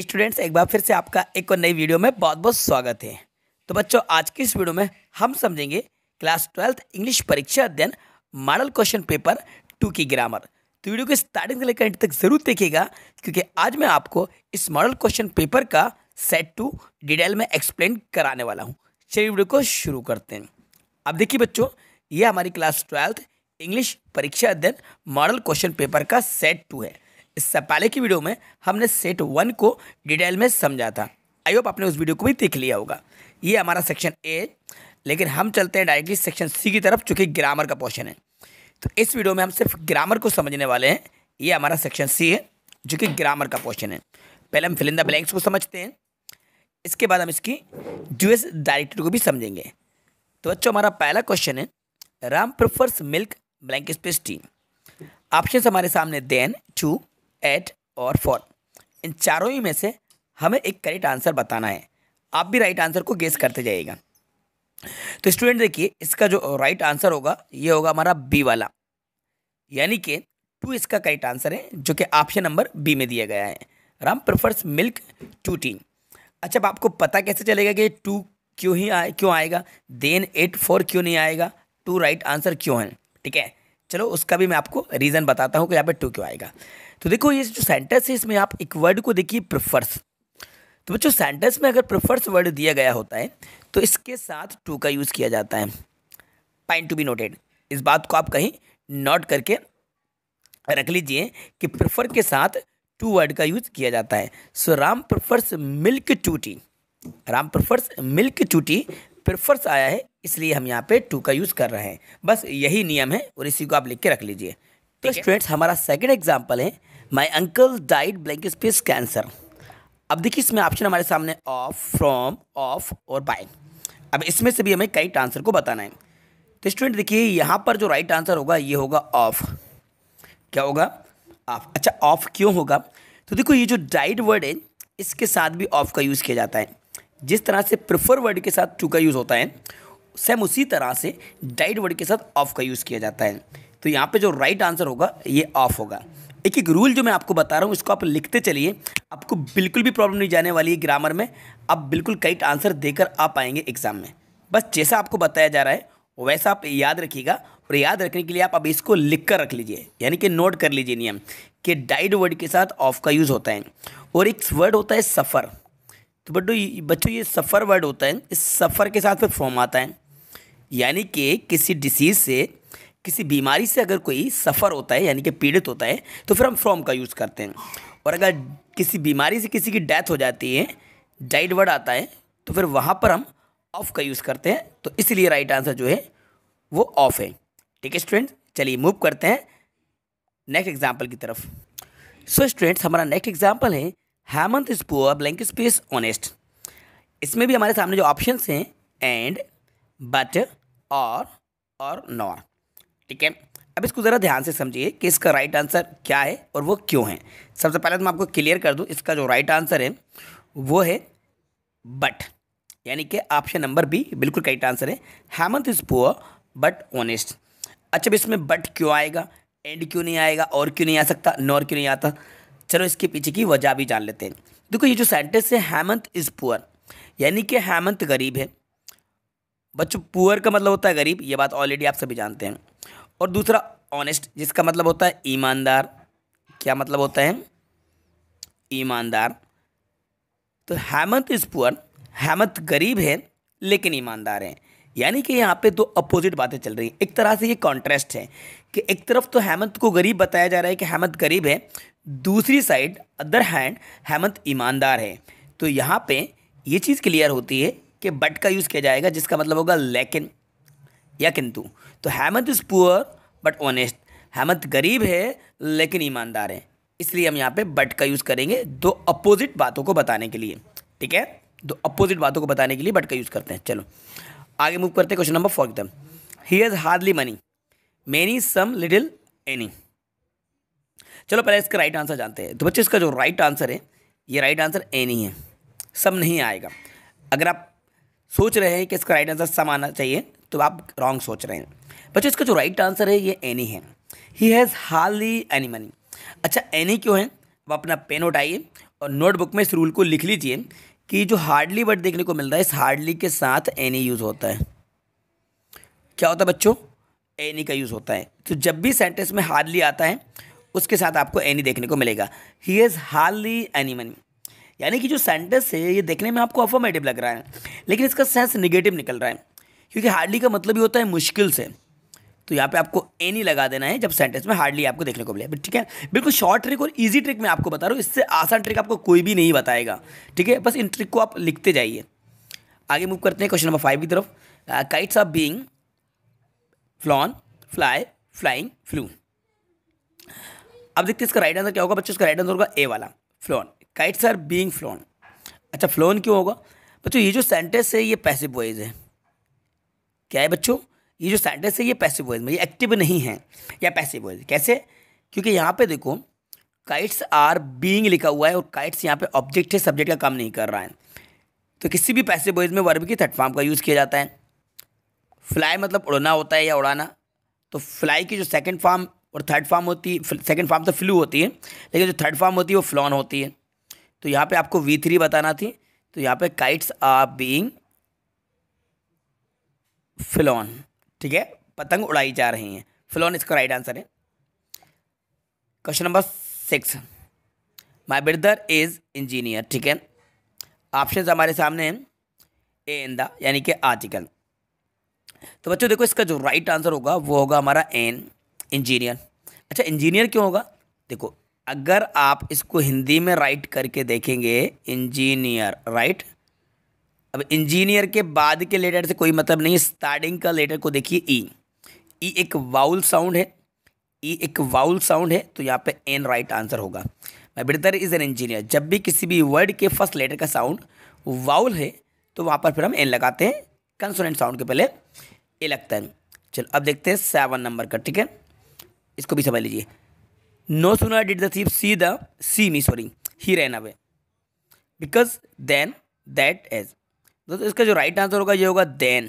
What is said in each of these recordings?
Students एक बार फिर से आपका एक और नई वीडियो में बहुत बहुत स्वागत है तो बच्चों आज की इस वीडियो में हम समझेंगे क्लास ट्वेल्थ इंग्लिश परीक्षा अध्ययन मॉडल क्वेश्चन पेपर टू की ग्रामर तो वीडियो के स्टार्टिंग से लेकर एंड तक जरूर देखिएगा क्योंकि आज मैं आपको इस मॉडल क्वेश्चन पेपर का सेट टू डिटेल में एक्सप्लेन कराने वाला हूँ चलिए वीडियो को शुरू करते हैं अब देखिए बच्चों ये हमारी क्लास ट्वेल्थ इंग्लिश परीक्षा अध्ययन मॉडल क्वेश्चन पेपर का सेट टू है इससे पहले की वीडियो में हमने सेट वन को डिटेल में समझा था आई होप आपने उस वीडियो को भी देख लिया होगा ये हमारा सेक्शन ए लेकिन हम चलते हैं डायरेक्टली सेक्शन सी की तरफ चूँकि ग्रामर का पोर्शन है तो इस वीडियो में हम सिर्फ ग्रामर को समझने वाले हैं ये हमारा सेक्शन सी है जो कि ग्रामर का पोर्शन है पहले हम फिलिंदा ब्लैंक्स को समझते हैं इसके बाद हम इसकी यूएस डायरेक्टर को भी समझेंगे तो बच्चों हमारा पहला क्वेश्चन है Ram prefers milk blank space tea option हमारे सामने देन चू एट और फोर इन चारों ही में से हमें एक करेक्ट आंसर बताना है आप भी राइट आंसर को गेस करते जाइएगा तो स्टूडेंट देखिए इसका जो राइट आंसर होगा ये होगा हमारा बी वाला यानी कि टू इसका करेक्ट आंसर है जो कि ऑप्शन नंबर बी में दिया गया है Ram prefers milk to tea अच्छा अब आपको पता कैसे चलेगा कि टू क्यों ही आए क्यों आएगा देन एट फोर क्यों नहीं आएगा टू राइट आंसर क्यों है ठीक है चलो उसका भी मैं आपको रीज़न बताता हूँ कि यहाँ पे टू क्यों आएगा तो देखो ये जो सेंटेंस है इसमें आप एक वर्ड को देखिए प्रिफर्स तो बच्चों सेंटेंस में अगर प्रिफर्स वर्ड दिया गया होता है तो इसके साथ टू का यूज़ किया जाता है पाइन टू बी नोटेड इस बात को आप कहीं नोट करके रख लीजिए कि प्रिफर के साथ टू वर्ड का यूज़ किया जाता है so Ram prefers milk to tea Ram prefers milk to tea tea prefers आया है इसलिए हम यहाँ पे टू का यूज़ कर रहे हैं बस यही नियम है और इसी को आप लिख के रख लीजिए तो स्टूडेंट्स हमारा सेकेंड एग्जाम्पल है my uncle died blank space cancer अब देखिए इसमें ऑप्शन हमारे सामने ऑफ फ्रॉम ऑफ और बाय अब इसमें से भी हमें कई आंसर को बताना है तो स्टूडेंट देखिए यहाँ पर जो राइट आंसर होगा ये होगा ऑफ क्या होगा ऑफ अच्छा ऑफ क्यों होगा तो देखो ये जो डाइड वर्ड है इसके साथ भी ऑफ का यूज़ किया जाता है जिस तरह से प्रिफर वर्ड के साथ टू का यूज़ होता है सेम उसी तरह से डाइड वर्ड के साथ ऑफ का यूज़ किया जाता है तो यहाँ पे जो राइट आंसर होगा ये ऑफ होगा एक एक रूल जो मैं आपको बता रहा हूँ इसको आप लिखते चलिए आपको बिल्कुल भी प्रॉब्लम नहीं जाने वाली है ग्रामर में आप बिल्कुल कई आंसर देकर आ पाएंगे एग्ज़ाम में बस जैसा आपको बताया जा रहा है वैसा आप याद रखिएगा और याद रखने के लिए आप अब इसको लिख कर रख लीजिए यानी कि नोट कर लीजिए नियम कि डाइड वर्ड के साथ ऑफ का यूज़ होता है और एक वर्ड होता है सफ़र तो बटो बच्चों ये सफ़र वर्ड होता है इस सफ़र के साथ फिर फॉर्म आता है यानी कि किसी डिसीज़ से किसी बीमारी से अगर कोई सफ़र होता है यानी कि पीड़ित होता है तो फिर हम फ्रॉम का यूज़ करते हैं और अगर किसी बीमारी से किसी की डेथ हो जाती है डाइड वर्ड आता है तो फिर वहाँ पर हम ऑफ का यूज़ करते हैं तो इसलिए राइट आंसर जो है वो ऑफ है ठीक है स्टूडेंट्स चलिए मूव करते हैं नेक्स्ट एग्जाम्पल की तरफ सो so, स्टूडेंट्स हमारा नेक्स्ट एग्जाम्पल है Hemant is poor blank space honest इसमें भी हमारे सामने जो ऑप्शन हैं एंड बट और और नॉर ठीक है अब इसको ज़रा ध्यान से समझिए कि इसका राइट आंसर क्या है और वो क्यों है सबसे पहले तो मैं आपको क्लियर कर दूँ इसका जो राइट आंसर है वो है बट यानी कि ऑप्शन नंबर बी बिल्कुल करेक्ट आंसर है Hemant is poor but honest अच्छा इसमें बट क्यों आएगा एंड क्यों नहीं आएगा और क्यों नहीं आ सकता नॉर क्यों नहीं आता चलो इसके पीछे की वजह भी जान लेते हैं देखो ये जो सेंटेंस है हेमंत इज़ पुअर यानी कि हेमंत गरीब है बच्चों पुअर का मतलब होता है गरीब ये बात ऑलरेडी आप सभी जानते हैं और दूसरा ऑनेस्ट जिसका मतलब होता है ईमानदार क्या मतलब होता है ईमानदार तो हेमंत इज पुअर हेमंत गरीब है लेकिन ईमानदार है यानी कि यहाँ पे दो अपोजिट बातें चल रही हैं एक तरह से ये कॉन्ट्रास्ट है कि एक तरफ तो हेमंत को गरीब बताया जा रहा है कि हेमंत गरीब है दूसरी साइड अदर हैंड हेमंत ईमानदार है तो यहाँ पे ये चीज़ क्लियर होती है कि बट का यूज़ किया जाएगा जिसका मतलब होगा लेकिन या किंतु तो Hemant is poor but honest Hemant गरीब है लेकिन ईमानदार है इसलिए हम यहाँ पे बट का यूज़ करेंगे दो अपोजिट बातों को बताने के लिए ठीक है दो अपोजिट बातों को बताने के लिए बट का यूज़ करते हैं चलो आगे मूव करते हैं क्वेश्चन नंबर फोर एकदम he is hardly money many some little any चलो पहले इसका राइट आंसर जानते हैं तो बच्चे इसका जो राइट आंसर है ये राइट आंसर एनी है सम नहीं आएगा अगर आप सोच रहे हैं कि इसका राइट आंसर सम आना चाहिए तो आप रॉन्ग सोच रहे हैं बच्चों इसका जो राइट आंसर है ये एनी है ही हैज़ हार्ली एनी मनी अच्छा एनी क्यों है अब अपना पेन उठाइए और नोटबुक में इस रूल को लिख लीजिए कि जो हार्डली वर्ड देखने को मिल रहा है इस हार्डली के साथ एनी यूज़ होता है क्या होता है बच्चों एनी का यूज़ होता है तो जब भी सेंटेंस में हार्डली आता है उसके साथ आपको एनी देखने को मिलेगा he is hardly any money यानी कि जो सेंटेंस है ये देखने में आपको अफॉर्मेटिव लग रहा है लेकिन इसका सेंस निगेटिव निकल रहा है क्योंकि हार्डली का मतलब ही होता है मुश्किल से तो यहाँ पे आपको एनी लगा देना है जब सेंटेंस में हार्डली आपको देखने को मिले ठीक है बिल्कुल शॉर्ट ट्रिक और ईजी ट्रिक मैं आपको बता रहा हूँ इससे आसान ट्रिक आपको कोई भी नहीं बताएगा ठीक है बस इन ट्रिक को आप लिखते जाइए आगे मूव करते हैं क्वेश्चन नंबर फाइव की तरफ kites of being flown fly flying flew अब देखते हैं इसका राइट आंसर क्या होगा बच्चों इसका राइट आंसर होगा ए वाला flown kites are being flown अच्छा फ्लोन क्यों होगा बच्चों ये जो सेंटेंस है ये पैसिव वॉइज है क्या है बच्चों ये जो सेंटेंस है ये पैसिव वॉइस में ये एक्टिव नहीं है या पैसिव वॉइस कैसे क्योंकि यहाँ पे देखो काइट्स आर बीइंग लिखा हुआ है और काइट्स यहाँ पे ऑब्जेक्ट है सब्जेक्ट का काम नहीं कर रहा है तो किसी भी पैसिव वॉइस में वर्ब की थर्ड फॉर्म का यूज़ किया जाता है फ्लाई मतलब उड़ना होता है या उड़ाना तो फ्लाई की जो सेकेंड फार्म और थर्ड फार्म होती है सेकेंड फार्म तो फ्लू होती है लेकिन जो थर्ड फार्म होती है वो फ्लॉन होती है तो यहाँ पर आपको वी थ्री बताना थी तो यहाँ पर काइट्स आर बींग फिलॉन ठीक है पतंग उड़ाई जा रही हैं फिलोन इसका राइट आंसर है question number six my brother is engineer ठीक है ऑप्शन हमारे सामने हैं ए इन द यानी कि आर्टिकल तो बच्चों देखो इसका जो राइट आंसर होगा वो होगा हमारा एन इंजीनियर अच्छा इंजीनियर क्यों होगा देखो अगर आप इसको हिंदी में राइट करके देखेंगे इंजीनियर राइट अब इंजीनियर के बाद के लेटर से कोई मतलब नहीं स्टार्टिंग का लेटर को देखिए ई e. ई e एक वाउल साउंड है ई e एक वाउल साउंड है तो यहाँ पे एन राइट आंसर होगा my brother is an engineer जब भी किसी भी वर्ड के फर्स्ट लेटर का साउंड वाउल है तो वहाँ पर फिर हम एन लगाते हैं कंसोनेंट साउंड के पहले ए लगता है चलो अब देखते हैं सेवन नंबर का ठीक है इसको भी समझ लीजिए no sooner did the thief see the see me sorry he ran away because then that as दोस्तों तो इसका जो राइट आंसर होगा ये होगा then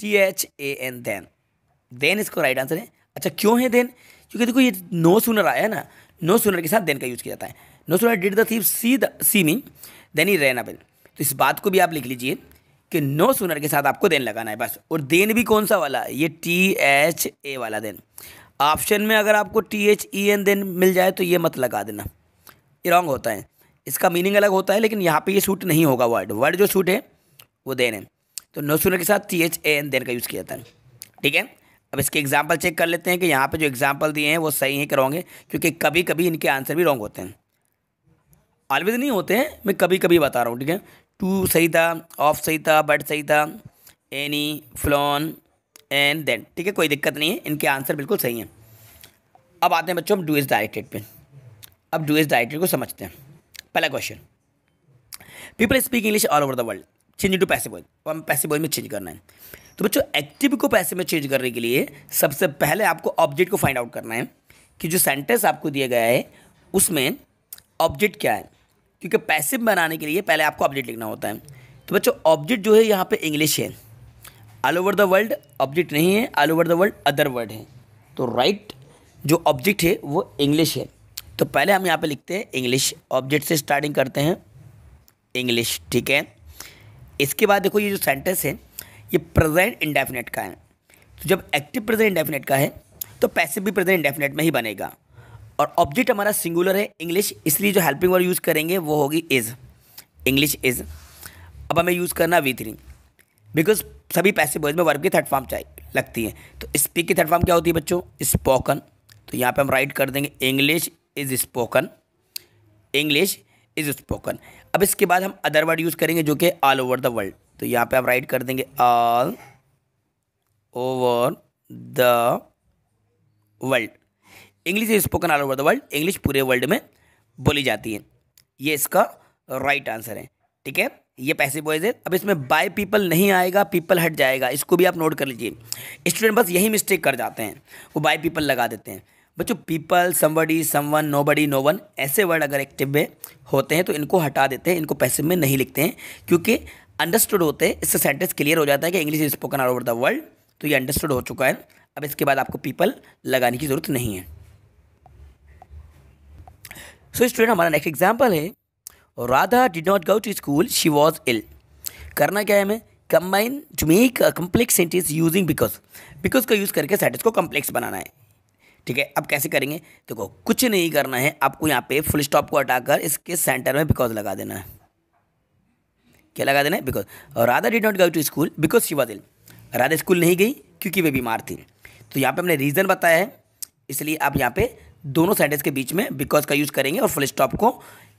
T H A N then then इसको राइट आंसर है अच्छा क्यों है देन क्योंकि देखो ये नो सुनर आया ना नो सुनर के साथ देन का यूज किया जाता है no sooner did the thief see the see me then he ran away तो इस बात को भी आप लिख लीजिए कि नो सुनर के साथ आपको देन लगाना है बस और देन भी कौन सा वाला ये टी एच ए वाला देन ऑप्शन में अगर आपको T H E N then मिल जाए तो ये मत लगा देना ये रॉन्ग होता है इसका मीनिंग अलग होता है लेकिन यहाँ पे ये सूट नहीं होगा वर्ड वर्ड जो सूट है वो देन है तो नो सूनर के साथ T H A N then का यूज़ किया जाता है ठीक है अब इसके एग्जाम्पल चेक कर लेते हैं कि यहाँ पर जो एग्जाम्पल दिए हैं वो सही हैं कि रॉन्ग है क्योंकि कभी कभी इनके आंसर भी रॉन्ग होते हैं ऑलवेज नहीं होते हैं मैं कभी कभी बता रहा हूँ ठीक है टू सही था ऑफ सही था बट सही था एनी फ्लॉन एंड देन ठीक है कोई दिक्कत नहीं है इनके आंसर बिल्कुल सही हैं अब आते हैं बच्चों हम डूएस डायरेक्टेड पे अब डूएस डायरेक्टेड को समझते हैं पहला question people speak English all over the world change into तो पैसे बॉय हम पैसे बॉय में चेंज करना है तो बच्चों एक्टिव को पैसे में चेंज करने के लिए सबसे पहले आपको ऑब्जेक्ट को फाइंड आउट करना है कि जो सेंटेंस आपको दिया गया है उसमें ऑब्जेक्ट क्या है क्योंकि पैसिव बनाने के लिए पहले आपको ऑब्जेक्ट लिखना होता है तो बच्चों ऑब्जेक्ट जो है यहाँ पे इंग्लिश है all over the world object नहीं है all over the world other word है तो राइट right, जो ऑब्जेक्ट है वो इंग्लिश है तो पहले हम यहाँ पे लिखते हैं इंग्लिश ऑब्जेक्ट से स्टार्टिंग करते हैं इंग्लिश ठीक है इसके बाद देखो ये जो सेंटेंस है ये प्रेजेंट इंडेफिनेट का है तो जब एक्टिव प्रेजेंट इंडेफिनेट का है तो पैसिव भी प्रेजेंट इंडेफिनेट में ही बनेगा और ऑब्जेक्ट हमारा सिंगुलर है इंग्लिश इसलिए जो हेल्पिंग वर्ड यूज़ करेंगे वो होगी इज़ इंग्लिश इज़ अब हमें यूज़ करना वी थ्री बिकॉज सभी पैसे वर्ड में वर्ब की थर्ड फॉर्म चाहिए लगती है तो स्पीक की थर्ड फॉर्म क्या होती है बच्चों स्पोकन तो यहाँ पे हम राइट कर देंगे English is spoken English is spoken अब इसके बाद हम अदर वर्ड यूज़ करेंगे जो कि ऑल ओवर द वर्ल्ड तो यहाँ पे आप राइट कर देंगे all over the world English is spoken all over the world English पूरे वर्ल्ड में बोली जाती है ये इसका राइट आंसर है ठीक है ये पैसे बॉयज है अब इसमें बाय पीपल नहीं आएगा पीपल हट जाएगा इसको भी आप नोट कर लीजिए स्टूडेंट बस यही मिस्टेक कर जाते हैं वो बाय पीपल लगा देते हैं बच्चों people somebody someone nobody no one word अगर एक्टिव में होते हैं तो इनको हटा देते हैं इनको पैसे में नहीं लिखते हैं क्योंकि अंडरस्टूड होते हैं इससे सेंटेंस क्लियर हो जाता है कि English is spoken all over the world तो ये अंडरस्टूड हो चुका है अब इसके बाद आपको पीपल लगाने की ज़रूरत नहीं है सो so, स्टूडेंट हमारा नेक्स्ट एग्जाम्पल है Radha did not go to school she was ill करना क्या है हमें combine to make complex sentence using because because का यूज़ करके सेंटेंस को कम्प्लेक्स बनाना है ठीक है अब कैसे करेंगे देखो कुछ नहीं करना है आपको यहाँ पे फुल स्टॉप को हटाकर इसके सेंटर में बिकॉज लगा देना है क्या लगा देना है because Radha did not go to school because she was ill Radha school नहीं गई क्योंकि वे बीमार थी तो यहाँ पे हमने रीज़न बताया है इसलिए आप यहाँ पे दोनों सेंटेंस के बीच में बिकॉज का यूज़ करेंगे और फुल स्टॉप को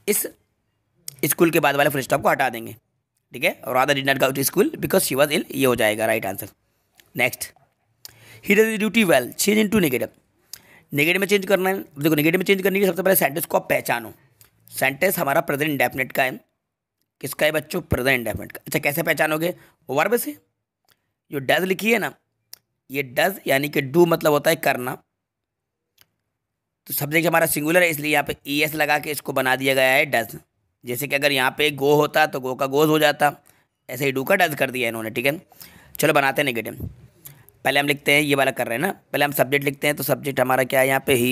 इस स्कूल के बाद वाले फुल स्टॉप को हटा देंगे ठीक है और Radha did not go to school because she दिल इल ये हो जाएगा right answer next he does duty well change into negative negative में चेंज करना है देखो नेगेटिव में चेंज करने के सबसे पहले सेंटेंस को आप पहचानो सेंटेंस हमारा प्रेजेंट इंडेफिनेट का है किसका है बच्चों प्रेजेंट इंडेफिनेट का अच्छा कैसे पहचानोगे वर्ब से जो डज लिखी है ना ये डज यानी कि डू मतलब होता है करना तो सब्जेक्ट हमारा सिंगुलर है इसलिए यहाँ पे ई एस लगा के इसको बना दिया गया है डज जैसे कि अगर यहाँ पे गो होता तो गो का गोज हो जाता ऐसे ही डू का डज कर दिया इन्होंने ठीक है चलो बनाते हैं नेगेटिव पहले हम लिखते हैं ये वाला कर रहे हैं ना पहले हम सब्जेक्ट लिखते हैं तो सब्जेक्ट हमारा क्या है यहाँ पे ही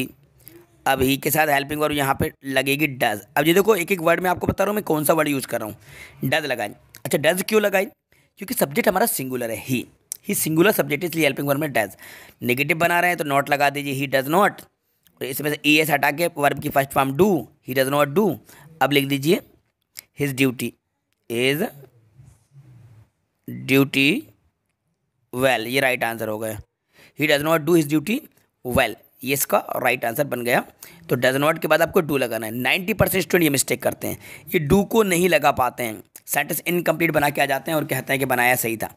अब ही के साथ हेल्पिंग वर्ब यहाँ पे लगेगी डज अब ये देखो एक एक वर्ड में आपको बता रहा हूँ मैं कौन सा वर्ड यूज़ कर रहा हूँ डज लगाई अच्छा डज क्यों लगाई क्योंकि सब्जेक्ट हमारा सिंगुलर है ही ही सिंगुलर सब्जेक्ट इसलिए हेल्पिंग वर्ड में डज निगेटिव बना रहे हैं तो नॉट लगा दीजिए ही डज नॉट और इसमें से ई एस हटा के वर्ब की first form do he does not do अब लिख दीजिए his duty is duty well ये राइट आंसर हो गया he does not do his duty well ये इसका राइट आंसर बन गया तो डज नॉट के बाद आपको डू लगाना है नाइन्टी परसेंट स्टूडेंट ये मिस्टेक करते हैं ये डू को नहीं लगा पाते हैं सेंटेंस इनकम्प्लीट बना के आ जाते हैं और कहते हैं कि बनाया सही था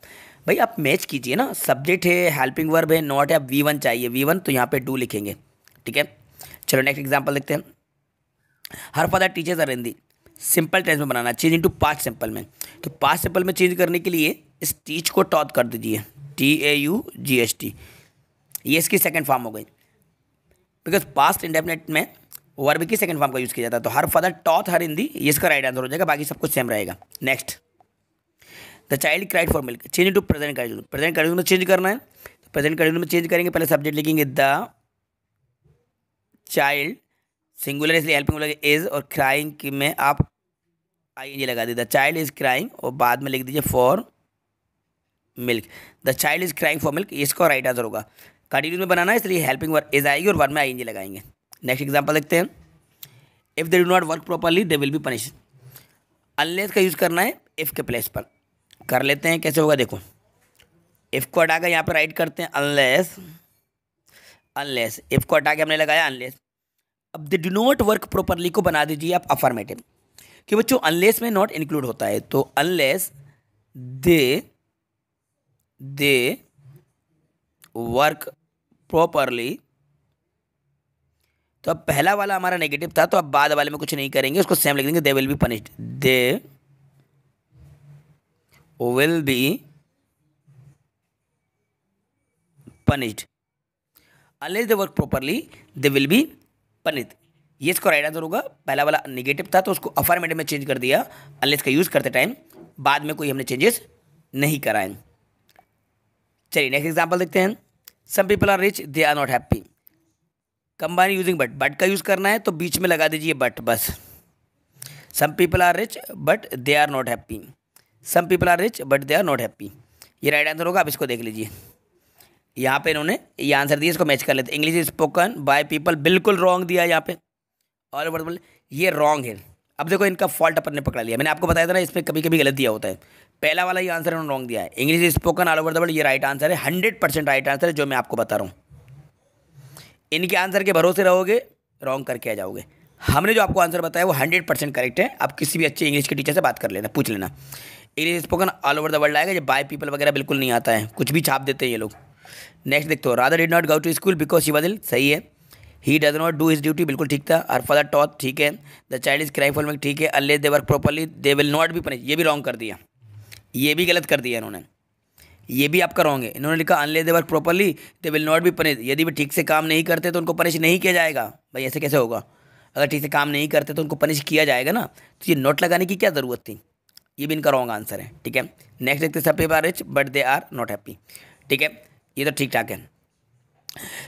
भाई आप मैच कीजिए ना सब्जेक्ट है हेल्पिंग वर्ब है नॉट है आप वी वन चाहिए वी वन तो यहाँ पे डू लिखेंगे ठीक है चलो नेक्स्ट एग्जाम्पल देखते हैं her father teachers are Hindi simple tense में बनाना चेंज टू पास्ट सिंपल में तो पास्ट सिंपल में चेंज करने के लिए इस टीच को टॉप कर दीजिए T A U G H T ये इसकी सेकेंड फॉर्म हो गई बिकॉज पास्ट इंडेफिनेट में वर्ब की सेकेंड फॉर्म का यूज़ किया जाता है तो her father taught her Hindi ये इसका राइट आंसर हो जाएगा बाकी सब कुछ सेम रहेगा next the child cried for milk change to present कर प्रेजेंट कर में चेंज करना है तो प्रेजेंट कर में चेंज करेंगे पहले सब्जेक्ट लिखेंगे द चाइल्ड सिंगुलर इसलिए हेल्पिंग इज और क्राइंग में आप आई लगा दीजिए द चाइल्ड इज क्राइंग और बाद में लिख दीजिए for milk the child is crying for milk इसका राइट आंसर होगा कंटिन्यूस में बनाना है इसलिए हेल्पिंग वर्ड इज आएगी और वर्ड में आई लगाएंगे नेक्स्ट एग्जाम्पल देखते हैं if they do not work properly they will be punish unless का यूज़ करना है इफ़ के प्लेस पर कर लेते हैं कैसे होगा देखो इफ़ को हटा यहाँ पर राइट करते हैं अनलेस अनलेस इफ़ को हटा के हमने लगाया अनलेस अब they do not work properly को बना दीजिए आप अफॉर्मेटिव कि बच्चों अनलेस में नॉट इंक्लूड होता है तो unless they they work properly तो अब पहला वाला हमारा नेगेटिव था तो अब बाद वाले में कुछ नहीं करेंगे उसको सेम लिख देंगे they will be punished they will be punished unless they work properly they will be punished ये इसको राइट आंसर होगा पहला वाला नेगेटिव था तो उसको अफर्मेटिव में चेंज कर दिया अनलेस का यूज़ करते टाइम बाद में कोई हमने चेंजेस नहीं कराए चलिए नेक्स्ट एग्जाम्पल देखते हैं some people are rich they are not happy combine using but but का यूज़ करना है तो बीच में लगा दीजिए बट बस some people are rich but they are not happy some people are rich but they are not happy ये राइट आंसर होगा आप इसको देख लीजिए यहाँ पे इन्होंने ये आंसर दिया इसको मैच कर लेते इंग्लिश स्पोकन बाय पीपल बिल्कुल रॉन्ग दिया यहाँ पे ऑल ओवर ये रॉन्ग है अब देखो इनका फॉल्ट अपन ने पकड़ा लिया मैंने आपको बताया था ना इसमें कभी कभी गलत दिया होता है पहला वाला ये आंसर उन्होंने रॉन्ग दिया है English spoken all over the world ये राइट आंसर है हंड्रेड परसेंट राइट आंसर है जो मैं आपको बता रहा हूँ इनके आंसर के भरोसे रहोगे रॉन्ग करके आ जाओगे हमने जो आपको आंसर बताया वो हंड्रेड परसेंट करेक्ट है आप किसी भी अच्छे इंग्लिश के टीचर से बात कर लेना पूछ लेना English spoken all over the world आएगा जब बाय पीपल वगैरह बिल्कुल नहीं आता है कुछ भी छाप देते हैं ये लोग नेक्स्ट देखते हो Radha did not go to school because you बदल सही है he does not do is duty बिल्कुल ठीक था और फॉर द टॉथ ठीक है the child is crime for में ठीक है unless they work properly they will not be punish ये भी रॉन्ग कर दिया ये भी गलत कर दिया इन्होंने ये भी आपका रॉन्ग है इन्होंने लिखा unless they work properly they will not be punish यदि वे ठीक से काम नहीं करते तो उनको पनिश नहीं किया जाएगा भाई ऐसे कैसे होगा अगर ठीक से काम नहीं करते तो उनको पनिश किया जाएगा ना तो ये नोट लगाने की क्या ज़रूरत थी ये भी इनका रॉन्ग आंसर है ठीक है नेक्स्ट देखते सब paper rich but they are not happy ठीक है ये तो ठीक ठाक है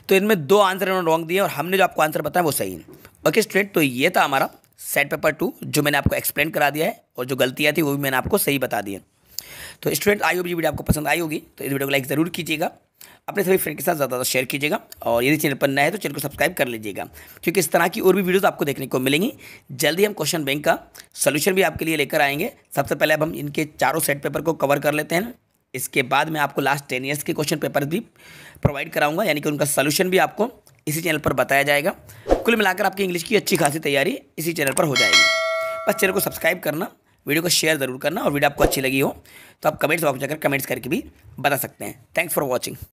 तो इनमें दो आंसर इन्होंने रॉन्ग दिए और हमने जो आपको आंसर बताया वो सही है ओके स्टूडेंट तो ये था हमारा सेट पेपर टू जो मैंने आपको एक्सप्लेन करा दिया है और जो गलतियाँ थी वो भी मैंने आपको सही बता दी तो स्टूडेंट आई होगी वीडियो आपको पसंद आई होगी तो इस वीडियो को लाइक ज़रूर कीजिएगा अपने सभी फ्रेंड के साथ ज़्यादा शेयर कीजिएगा और यदि चैनल पर नए है तो चैनल को सब्सक्राइब कर लीजिएगा क्योंकि इस तरह की और भी वीडियोस आपको देखने को मिलेंगी जल्दी हम क्वेश्चन बैंक का सोल्यूशन भी आपके लिए लेकर आएंगे सबसे पहले अब हम इनके चारों सेट पेपर को कवर कर लेते हैं इसके बाद मैं आपको लास्ट टेन ईयर्स के क्वेश्चन पेपर भी प्रोवाइड कराऊंगा यानी कि उनका सोल्यूशन भी आपको इसी चैनल पर बताया जाएगा कुल मिलाकर आपकी इंग्लिश की अच्छी खासी तैयारी इसी चैनल पर हो जाएगी बस चैनल को सब्सक्राइब करना वीडियो को शेयर ज़रूर करना और वीडियो आपको अच्छी लगी हो तो आप कमेंट्स बॉक्स जाकर कमेंट्स करके भी बता सकते हैं थैंक्स फॉर वॉचिंग